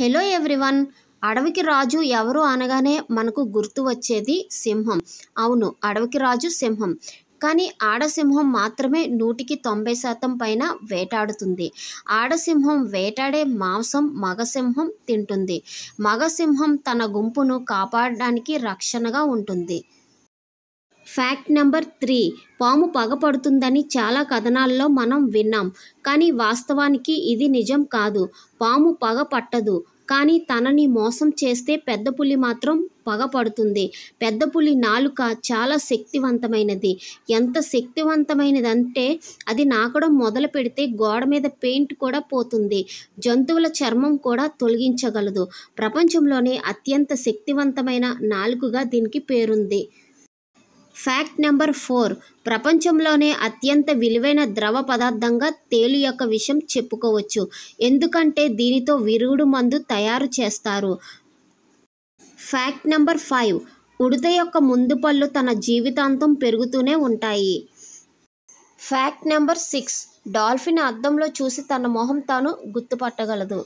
hello everyone అడవికి రాజు ఎవరు అనగానే మనకు గుర్తు వచ్చేది సింహం అవును అడవికి రాజు సింహం కానీ ఆడసింహం మాత్రమే నూటికి తొంభై శాతం పైన వేటాడుతుంది ఆడసింహం వేటాడే మాంసం మగసింహం తింటుంది మగసింహం తన గుంపును కాపాడడానికి రక్షణగా ఉంటుంది ఫ్యాక్ట్ నెంబర్ త్రీ పాము పగపడుతుందని చాలా కథనాల్లో మనం విన్నాం కానీ వాస్తవానికి ఇది నిజం కాదు పాము పగ పట్టదు కానీ తనని మోసం చేస్తే పెద్ద పులి మాత్రం పగపడుతుంది పెద్ద పులి నాలుక చాలా శక్తివంతమైనది ఎంత శక్తివంతమైనదంటే అది నాకడం మొదలు పెడితే గోడ మీద పెయింట్ కూడా పోతుంది జంతువుల చర్మం కూడా తొలగించగలదు ప్రపంచంలోనే అత్యంత శక్తివంతమైన నాలుకగా దీనికి పేరుంది ఫ్యాక్ట్ నెంబర్ ఫోర్ ప్రపంచంలోనే అత్యంత విలువైన ద్రవ పదార్థంగా తేలు యొక్క విషయం చెప్పుకోవచ్చు ఎందుకంటే దీనితో విరుగుడు మందు తయారు చేస్తారు ఫ్యాక్ట్ నెంబర్ ఫైవ్ ఉడత యొక్క ముందు పళ్ళు తన జీవితాంతం పెరుగుతూనే ఉంటాయి ఫ్యాక్ట్ నెంబర్ సిక్స్ డాల్ఫిన్ అద్దంలో చూసి తన మొహం తాను గుర్తుపట్టగలదు